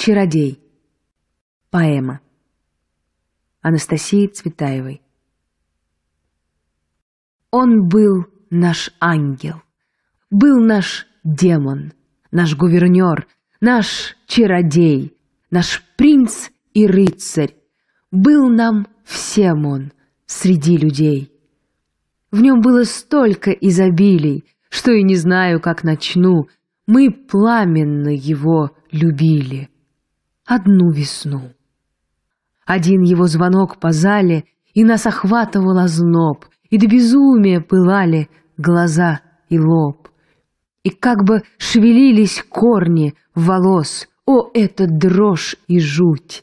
Чародей. Поэма. Анастасии Цветаевой. Он был наш ангел, был наш демон, наш гувернер, наш чародей, наш принц и рыцарь. Был нам всем он среди людей. В нем было столько изобилий, что и не знаю, как начну. Мы пламенно его любили одну весну. Один его звонок по зале, и нас охватывал озноб, и до безумия пылали глаза и лоб. И как бы шевелились корни волос, о, это дрожь и жуть!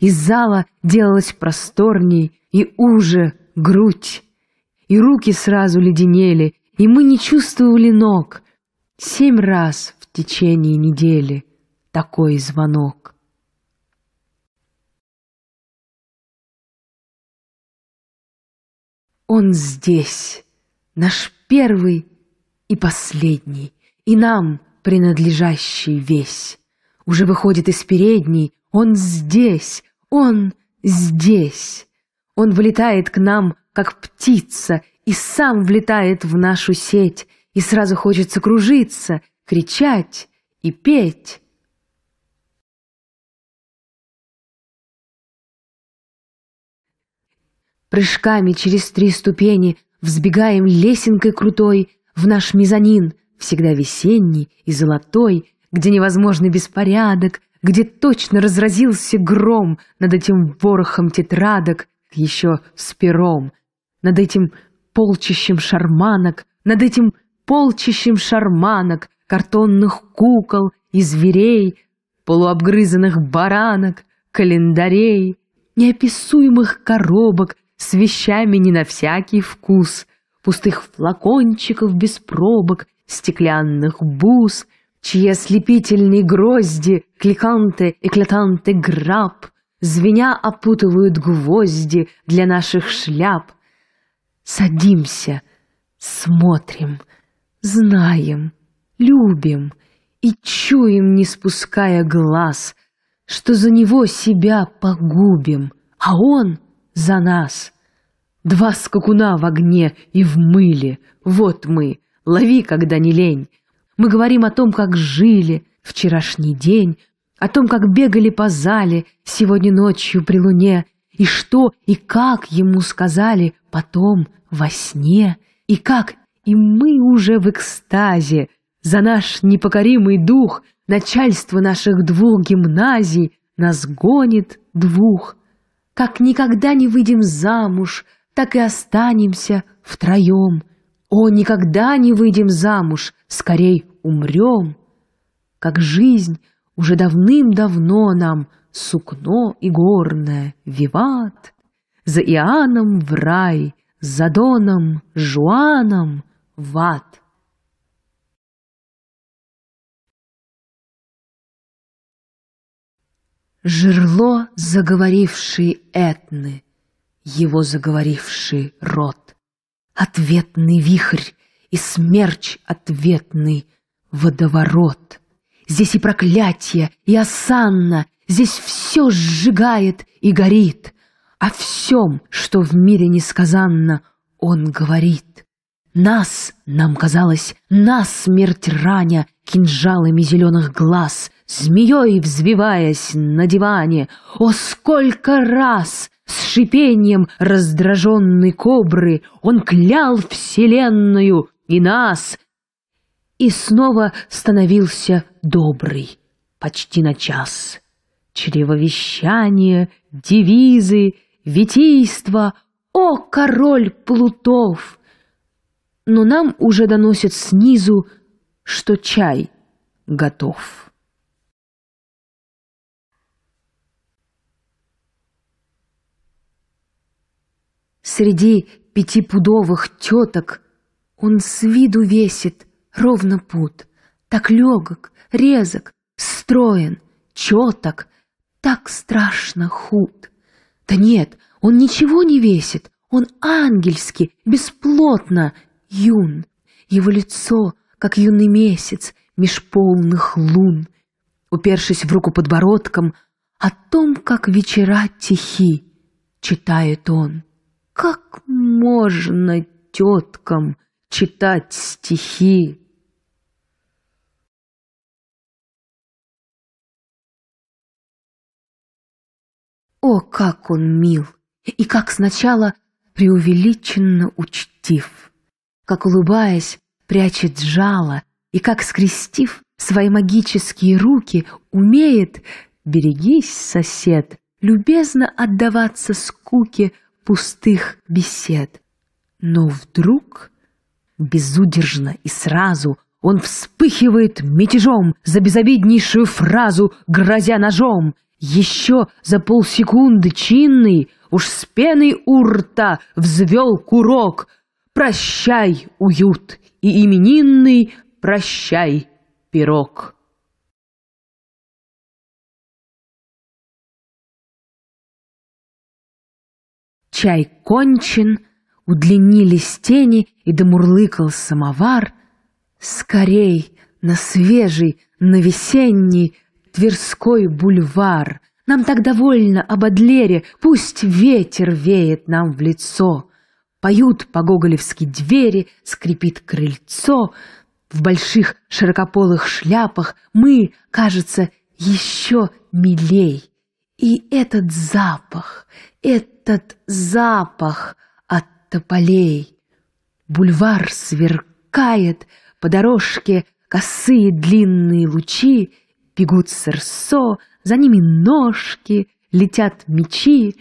И зала делалась просторней, и уже грудь, и руки сразу леденели, и мы не чувствовали ног. Семь раз в течение недели такой звонок. Он здесь, наш первый и последний, и нам принадлежащий весь. Уже выходит из передней, он здесь, он здесь. Он влетает к нам, как птица, и сам влетает в нашу сеть, и сразу хочется кружиться, кричать и петь. прыжками через три ступени, взбегаем лесенкой крутой в наш мезонин, всегда весенний и золотой, где невозможный беспорядок, где точно разразился гром над этим ворохом тетрадок, еще с пером, над этим полчищем шарманок, над этим полчищем шарманок, картонных кукол и зверей, полуобгрызанных баранок, календарей, неописуемых коробок с вещами не на всякий вкус, пустых флакончиков без пробок, стеклянных бус, чьи ослепительные грозди, кликанты и клятанты граб, звеня опутывают гвозди для наших шляп. Садимся, смотрим, знаем, любим и чуем, не спуская глаз, что за него себя погубим, а он за нас — Два скакуна в огне и в мыле. Вот мы. Лови, когда не лень. Мы говорим о том, как жили, вчерашний день, о том, как бегали по зале сегодня ночью при луне, и что и как ему сказали потом во сне, и как и мы уже в экстазе за наш непокоримый дух начальство наших двух гимназий нас гонит двух. Как никогда не выйдем замуж, так и останемся втроем. О, никогда не выйдем замуж, скорей умрем. Как жизнь уже давным-давно нам сукно и горное виват. За Иоанном в рай, за Доном, Жуаном в ад. Жерло заговорившей Этны — его заговоривший рот. Ответный вихрь и смерч ответный водоворот. Здесь и проклятие, и осанна, здесь все сжигает и горит. О всем, что в мире несказанно, он говорит. Нас, нам казалось, нас смерть раня кинжалами зеленых глаз, змеей взвиваясь на диване. О, сколько раз с шипением раздраженной кобры он клял вселенную и нас, и снова становился добрый почти на час. Чревовещание, девизы, витийство, о, король плутов! Но нам уже доносят снизу, что чай готов. Среди пятипудовых теток он с виду весит ровно пуд. Так легок, резок, строен, четок, так страшно худ. Да нет, он ничего не весит, он ангельски, бесплотно юн. Его лицо, как юный месяц, меж полных лун. Упершись в руку подбородком, о том, как вечера тихи, читает он. Как можно теткам читать стихи? О, как он мил! И как сначала преувеличенно учтив! Как, улыбаясь, прячет жало, и как, скрестив свои магические руки, умеет, берегись, сосед, любезно отдаваться скуке, пустых бесед. Но вдруг, безудержно и сразу, он вспыхивает мятежом за безобиднейшую фразу, грозя ножом. Еще за полсекунды чинный, уж с пеной у рта, взвел курок. «Прощай, уют, и именинный прощай, пирог». чай кончен, удлинились тени и домурлыкал самовар. Скорей на свежий, на весенний Тверской бульвар. Нам так довольно об Адлере, пусть ветер веет нам в лицо. Поют по-гоголевски двери, скрипит крыльцо. В больших широкополых шляпах мы, кажется, еще милей. И этот запах, этот запах от тополей. Бульвар сверкает, по дорожке косые длинные лучи, бегут сырсо, за ними ножки, летят мечи,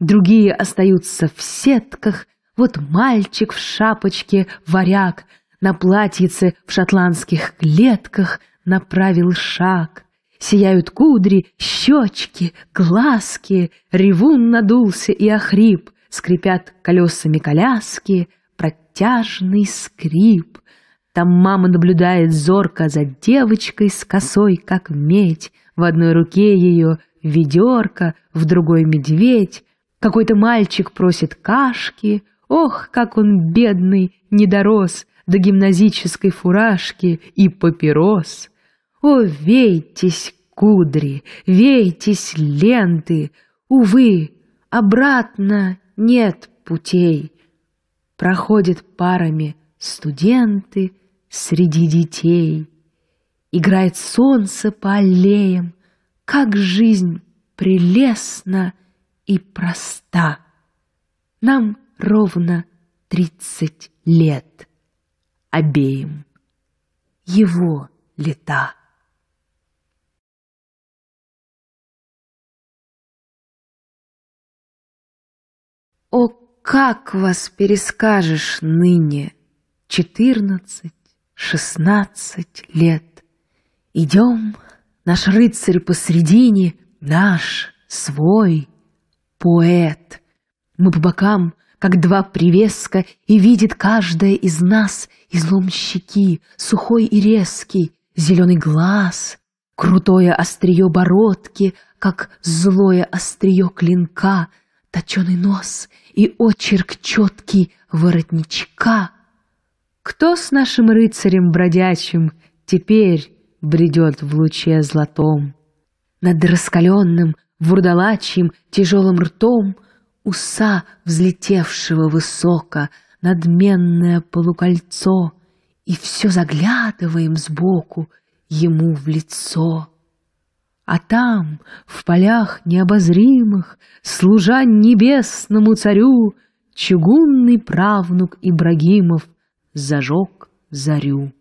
другие остаются в сетках, вот мальчик в шапочке варяг, на платьице в шотландских клетках направил шаг. Сияют кудри, щечки, глазки, Ревун надулся и охрип, Скрипят колесами коляски, Протяжный скрип. Там мама наблюдает зорко За девочкой с косой, как медь, В одной руке ее ведерко, В другой медведь. Какой-то мальчик просит кашки, Ох, как он бедный, недорос До гимназической фуражки и папирос. О, вейтесь, кудри, вейтесь ленты, увы, обратно нет путей. Проходят парами студенты среди детей. Играет солнце по аллеям, как жизнь прелестна и проста. Нам ровно тридцать лет обеим его лета. О, как вас перескажешь ныне, Четырнадцать, шестнадцать лет. Идем, наш рыцарь посредине, Наш, свой, поэт. Мы по бокам, как два привеска, И видит каждая из нас Излом щеки, сухой и резкий, Зеленый глаз, крутое острие бородки, Как злое острие клинка — точеный нос и очерк четкий воротничка. Кто с нашим рыцарем бродячим теперь бредет в луче золотом? Над раскаленным, вурдалачьим, тяжелым ртом уса взлетевшего высоко, надменное полукольцо, и все заглядываем сбоку ему в лицо. А там, в полях необозримых, служа небесному царю, чугунный правнук Ибрагимов зажег зарю.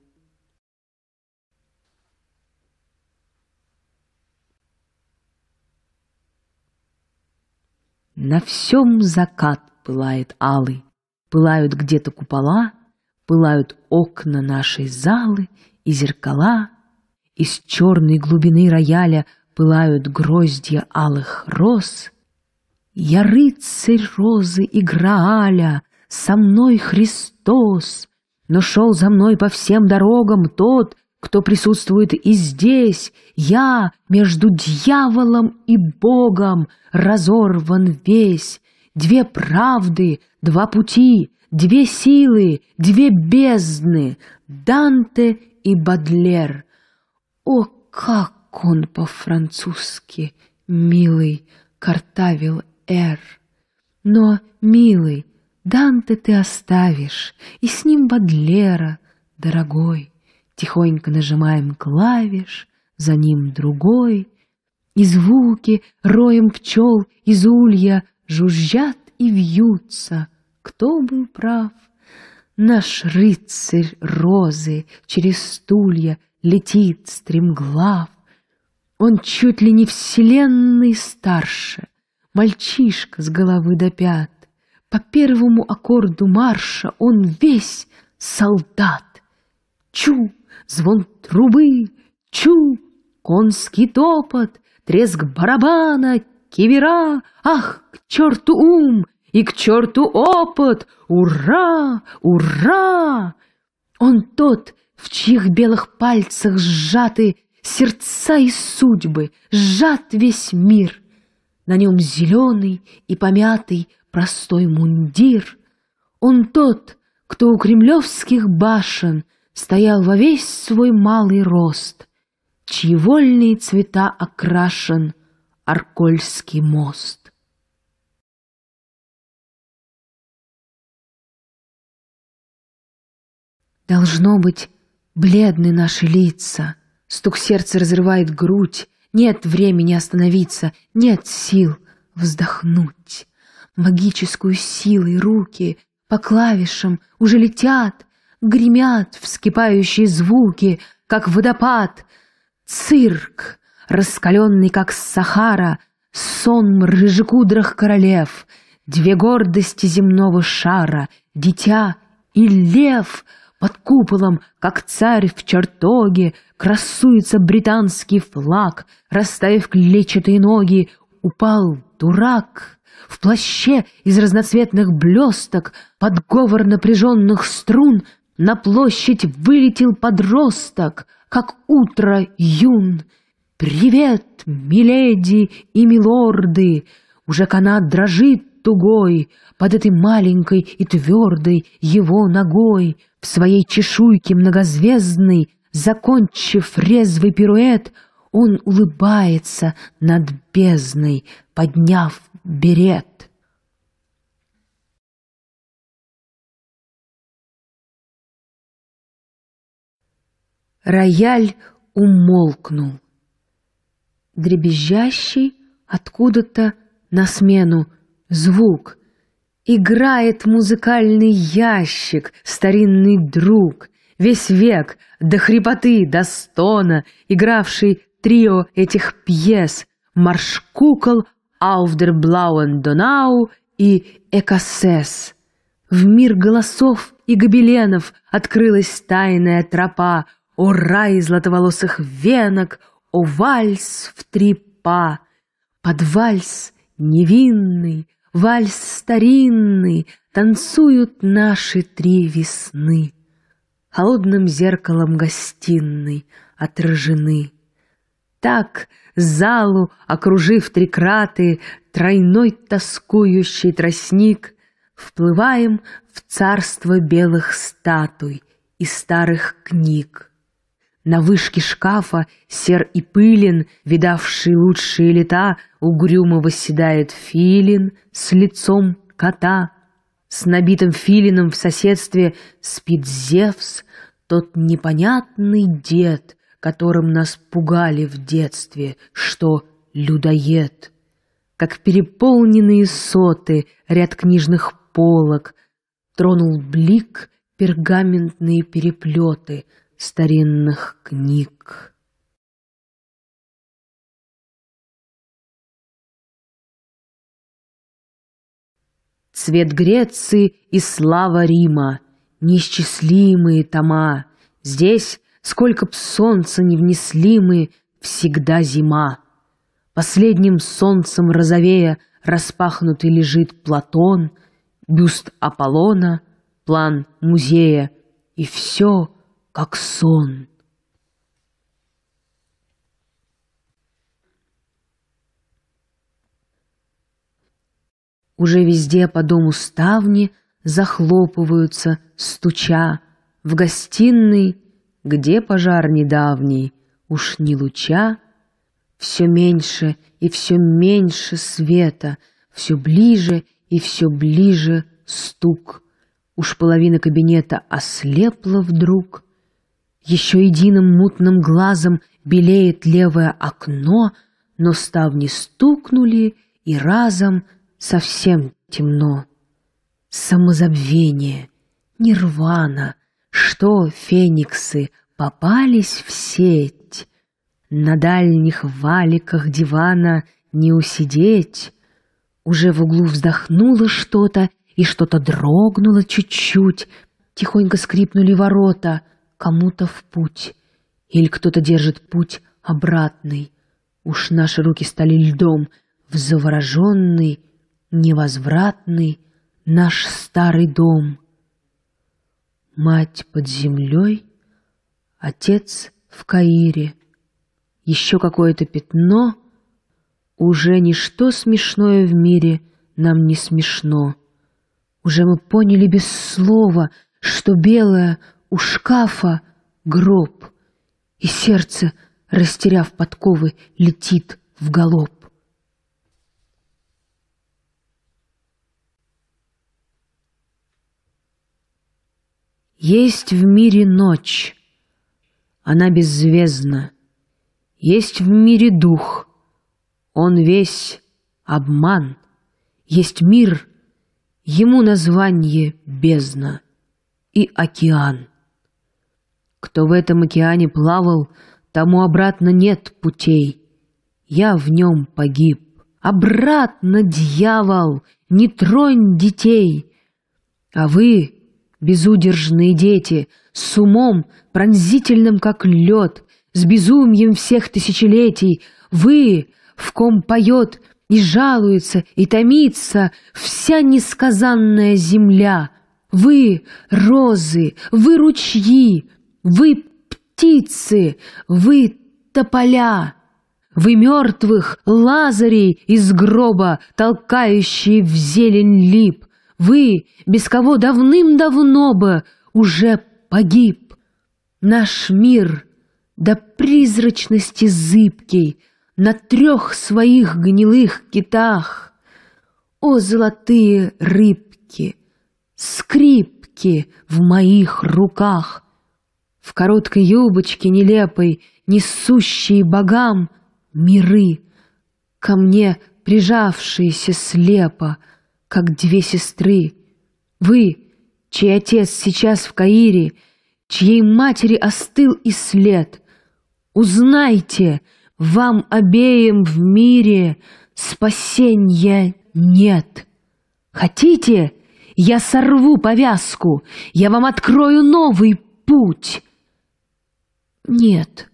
На всем закат пылает алый, пылают где-то купола, пылают окна нашей залы и зеркала — из черной глубины рояля пылают гроздья алых роз, я рыцарь розы и Грааля, со мной Христос, но шел за мной по всем дорогам тот, кто присутствует и здесь, я между дьяволом и Богом разорван весь, две правды, два пути, две силы, две бездны, Данте и Бадлер. О, как он по-французски, милый, картавил «р». Но, милый, Данте ты оставишь, и с ним Бадлера, дорогой. Тихонько нажимаем клавиш, за ним другой. И звуки роем пчел из улья жужжат и вьются. Кто был прав? Наш рыцарь розы через стулья летит стремглав. Он чуть ли не вселенной старше, мальчишка с головы до пят. По первому аккорду марша он весь солдат. Чу! Звон трубы! Чу! Конский топот! Треск барабана! Кивера! Ах, к черту ум! И к черту опыт! Ура! Ура! Он тот, в чьих белых пальцах сжаты сердца и судьбы, сжат весь мир. На нем зеленый и помятый простой мундир. Он тот, кто у кремлевских башен стоял во весь свой малый рост, чьи вольные цвета окрашен Аркольский мост. Должно быть, Бледны наши лица, стук сердца разрывает грудь, нет времени остановиться, нет сил вздохнуть. Магическую силой руки по клавишам уже летят, гремят вскипающие звуки, как водопад. Цирк, раскаленный, как Сахара, сон в рыжекудрах королев, две гордости земного шара, дитя и лев — под куполом, как царь в чертоге, Красуется британский флаг, Расставив клетчатые ноги, Упал дурак. В плаще из разноцветных блесток, Под говор напряженных струн, На площадь вылетел подросток, Как утро юн. «Привет, миледи и милорды!» Уже канат дрожит, тугой, под этой маленькой и твердой его ногой, в своей чешуйке многозвездной, закончив резвый пируэт, он улыбается над бездной, подняв берет. Рояль умолкнул. Дребезжащий откуда-то на смену звук. Играет музыкальный ящик, старинный друг, весь век, до хрипоты, до стона, игравший трио этих пьес, марш кукол, «Auf der blauen Donau» и «Экосес». В мир голосов и гобеленов открылась тайная тропа, о рай златоволосых венок, о вальс в трипа. Под вальс невинный, Вальс старинный танцуют наши три весны. Холодным зеркалом гостиной отражены. Так залу, окружив три краты, Тройной тоскующий тростник, Вплываем в царство белых статуй и старых книг. На вышке шкафа сер и пылен, видавший лучшие лета, угрюмо восседает филин с лицом кота. С набитым филином в соседстве спит Зевс, тот непонятный дед, которым нас пугали в детстве, что людоед. Как переполненные соты ряд книжных полок, тронул блик пергаментные переплеты — старинных книг. Цвет Греции и слава Рима, неисчислимые тома, Здесь, сколько б солнца не внесли мы, всегда зима. Последним солнцем розовея распахнутый лежит Платон, бюст Аполлона, план музея, и все — как сон. Уже везде по дому ставни захлопываются, стуча, в гостиной, где пожар недавний, уж не луча, все меньше и все меньше света, все ближе и все ближе стук. Уж половина кабинета ослепла вдруг, еще единым мутным глазом белеет левое окно, но ставни стукнули, и разом совсем темно. Самозабвение, нирвана, что фениксы попались в сеть. На дальних валиках дивана не усидеть. Уже в углу вздохнуло что-то, и что-то дрогнуло чуть-чуть. Тихонько скрипнули ворота — кому-то в путь. Или кто-то держит путь обратный. Уж наши руки стали льдом в завороженный, невозвратный наш старый дом. Мать под землей, отец в Каире. Еще какое-то пятно. Уже ничто смешное в мире нам не смешно. Уже мы поняли без слова, что белое — у шкафа гроб, и сердце, растеряв подковы, летит в галоп. Есть в мире ночь, она беззвездна. Есть в мире дух, он весь обман. Есть мир, ему название бездна и океан. Кто в этом океане плавал, тому обратно нет путей. Я в нем погиб. Обратно, дьявол, не тронь детей. А вы, безудержные дети, с умом, пронзительным, как лед, с безумием всех тысячелетий, вы, в ком поет и жалуется, и томится вся несказанная земля. Вы — розы, вы — ручьи, вы птицы, вы тополя, вы мертвых лазарей из гроба, толкающие в зелень лип, вы, без кого давным-давно бы уже погиб. Наш мир до призрачности зыбкий на трех своих гнилых китах. О, золотые рыбки, скрипки в моих руках! в короткой юбочке нелепой, несущие богам миры, ко мне прижавшиеся слепо, как две сестры. Вы, чей отец сейчас в Каире, чьей матери остыл и след, узнайте, вам обеим в мире спасенья нет. Хотите, я сорву повязку, я вам открою новый путь». Нет.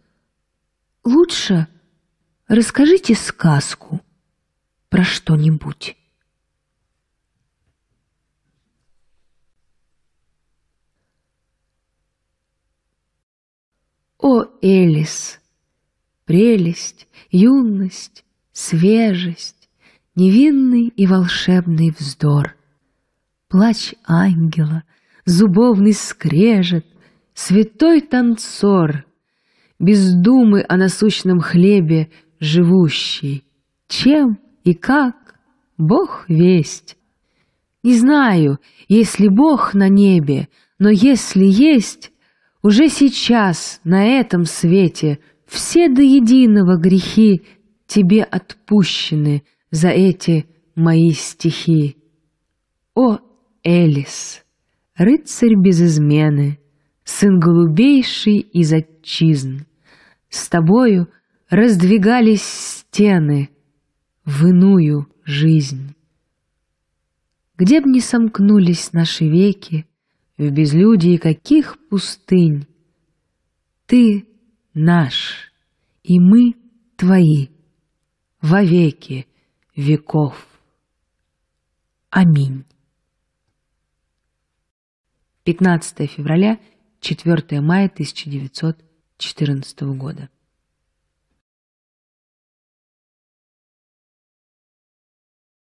Лучше расскажите сказку про что-нибудь. О, Элис! Прелесть, юность, свежесть, Невинный и волшебный вздор. Плач ангела, зубовный скрежет, Святой танцор — без думы о насущном хлебе живущий. Чем и как, Бог весть. Не знаю, есть ли Бог на небе, но если есть, уже сейчас на этом свете все до единого грехи тебе отпущены за эти мои стихи. О, Элис, рыцарь без измены, сын голубейший из отчизн! С тобою раздвигались стены в иную жизнь. Где б не сомкнулись наши веки, в безлюдии каких пустынь, Ты наш, и мы твои, во веки веков. Аминь. 15 февраля, 4 мая 1900 2014 года.